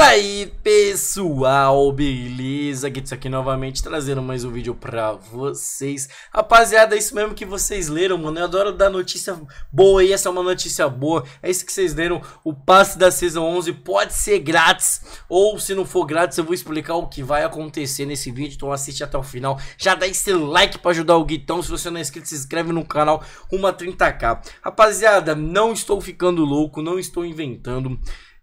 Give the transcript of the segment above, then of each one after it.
Fala aí pessoal, beleza? Gitz aqui novamente trazendo mais um vídeo pra vocês Rapaziada, é isso mesmo que vocês leram, mano Eu adoro dar notícia boa e essa é uma notícia boa É isso que vocês leram, o passe da Season 11 pode ser grátis Ou se não for grátis eu vou explicar o que vai acontecer nesse vídeo Então assiste até o final Já dá esse like pra ajudar o Guitão Se você não é inscrito se inscreve no canal Rumo a 30k Rapaziada, não estou ficando louco, não estou inventando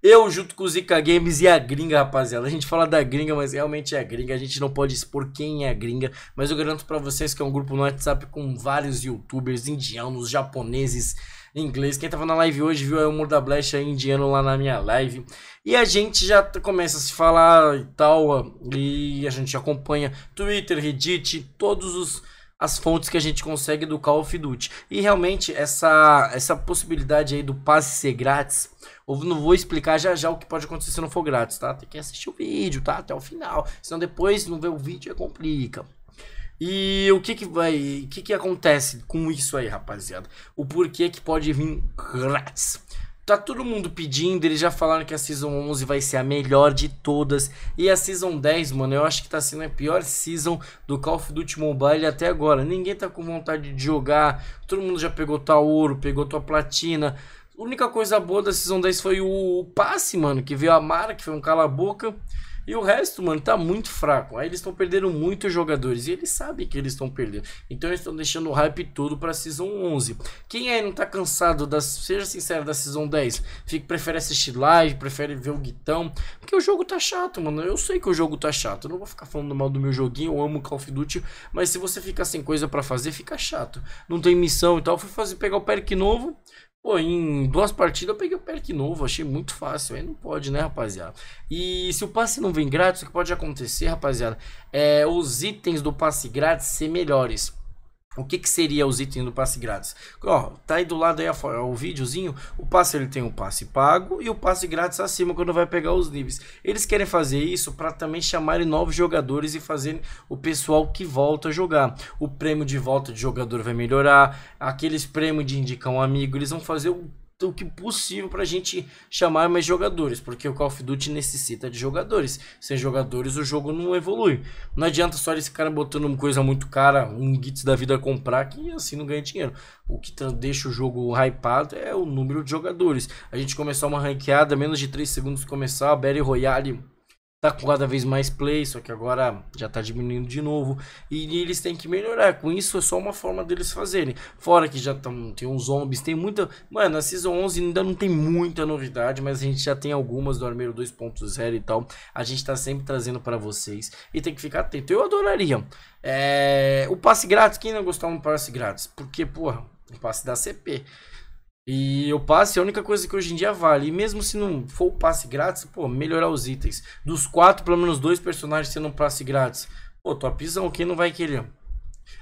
eu, junto com o Zika Games e a gringa, rapaziada. A gente fala da gringa, mas realmente é a gringa. A gente não pode expor quem é a gringa. Mas eu garanto para vocês que é um grupo no WhatsApp com vários youtubers indianos, japoneses, inglês. Quem tava na live hoje viu aí é o Muro da Blecha é indiano lá na minha live. E a gente já começa a se falar e tal. E a gente acompanha Twitter, Reddit, todos os as fontes que a gente consegue do Call of Duty. E realmente essa, essa possibilidade aí do passe ser grátis, eu não vou explicar já já o que pode acontecer se não for grátis, tá? Tem que assistir o vídeo, tá? Até o final, senão depois não ver o vídeo é complica. E o que que vai, o que que acontece com isso aí, rapaziada? O porquê que pode vir grátis? Tá todo mundo pedindo, eles já falaram que a Season 11 vai ser a melhor de todas. E a Season 10, mano, eu acho que tá sendo a pior Season do Call of Duty Mobile até agora. Ninguém tá com vontade de jogar, todo mundo já pegou tua ouro, pegou tua platina. A única coisa boa da Season 10 foi o passe, mano, que veio a Mara, que foi um cala-boca. E o resto, mano, tá muito fraco. Aí eles estão perdendo muitos jogadores. E eles sabem que eles estão perdendo. Então eles estão deixando o hype todo pra Season 11. Quem aí não tá cansado, da, seja sincero, da Season 10? Fica, prefere assistir live, prefere ver o guitão. Porque o jogo tá chato, mano. Eu sei que o jogo tá chato. Eu não vou ficar falando mal do meu joguinho. Eu amo Call of Duty. Mas se você ficar sem coisa para fazer, fica chato. Não tem missão e tal. Eu fui fazer, pegar o perk novo. Pô, em duas partidas eu peguei o perk novo, achei muito fácil. Aí não pode, né, rapaziada? E se o passe não vem grátis, o que pode acontecer, rapaziada, é os itens do passe grátis ser melhores. O que, que seria os itens do passe grátis? Ó, tá aí do lado aí a, o videozinho. O passe ele tem o um passe pago e o passe grátis acima quando vai pegar os níveis. Eles querem fazer isso para também chamarem novos jogadores e fazer o pessoal que volta a jogar. O prêmio de volta de jogador vai melhorar. Aqueles prêmios de indicar um amigo, eles vão fazer o o que possível para a gente chamar mais jogadores, porque o Call of Duty necessita de jogadores. Sem jogadores o jogo não evolui. Não adianta só esse cara botando uma coisa muito cara, um Gits da vida comprar, que assim não ganha dinheiro. O que deixa o jogo hypado é o número de jogadores. A gente começou uma ranqueada, menos de 3 segundos começar, a Battle Royale tá com cada vez mais play, só que agora já tá diminuindo de novo. E eles têm que melhorar. Com isso é só uma forma deles fazerem. Fora que já tão, tem uns zombies, tem muita. Mano, a Season 11 ainda não tem muita novidade, mas a gente já tem algumas do Armeiro 2.0 e tal. A gente tá sempre trazendo para vocês. E tem que ficar atento. Eu adoraria. É... O passe grátis, quem não gostar um passe grátis? Porque, porra, o passe da CP. E o passe é a única coisa que hoje em dia vale. E mesmo se não for o passe grátis, pô, melhorar os itens. Dos quatro, pelo menos dois personagens sendo um passe grátis. Pô, topzão, quem não vai querer?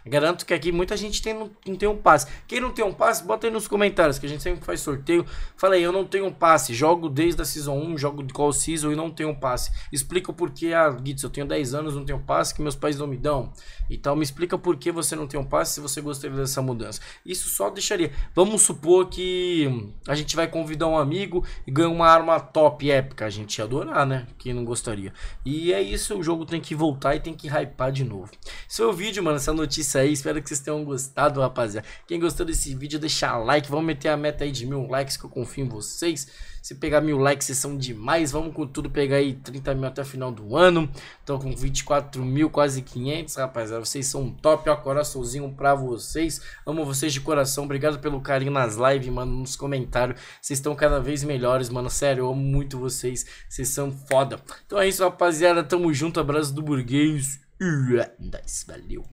Garanto que aqui muita gente tem, não, não, tem um passe. Quem não tem um passe, bota aí nos comentários, que a gente sempre faz sorteio. Fala aí, eu não tenho um passe. Jogo desde a Season 1, jogo de Call Season e não tenho um passe. Explica o porquê, ah, Gitz, eu tenho 10 anos, não tenho passe, que meus pais não me dão. Então me explica por que você não tem um passe, se você gostaria dessa mudança. Isso só deixaria. Vamos supor que a gente vai convidar um amigo e ganha uma arma top épica. A gente ia adorar, né? Quem não gostaria. E é isso, o jogo tem que voltar e tem que hypar de novo seu vídeo, mano, essa notícia aí. Espero que vocês tenham gostado, rapaziada. Quem gostou desse vídeo, deixa like. Vamos meter a meta aí de mil likes, que eu confio em vocês. Se pegar mil likes, vocês são demais. Vamos com tudo pegar aí 30 mil até o final do ano. Tô com 24 mil, quase 500, rapaziada. Vocês são top, ó. Coraçãozinho pra vocês. Amo vocês de coração. Obrigado pelo carinho nas lives, mano, nos comentários. Vocês estão cada vez melhores, mano. Sério, eu amo muito vocês. Vocês são foda. Então é isso, rapaziada. Tamo junto. Abraço do burguês. Nice value.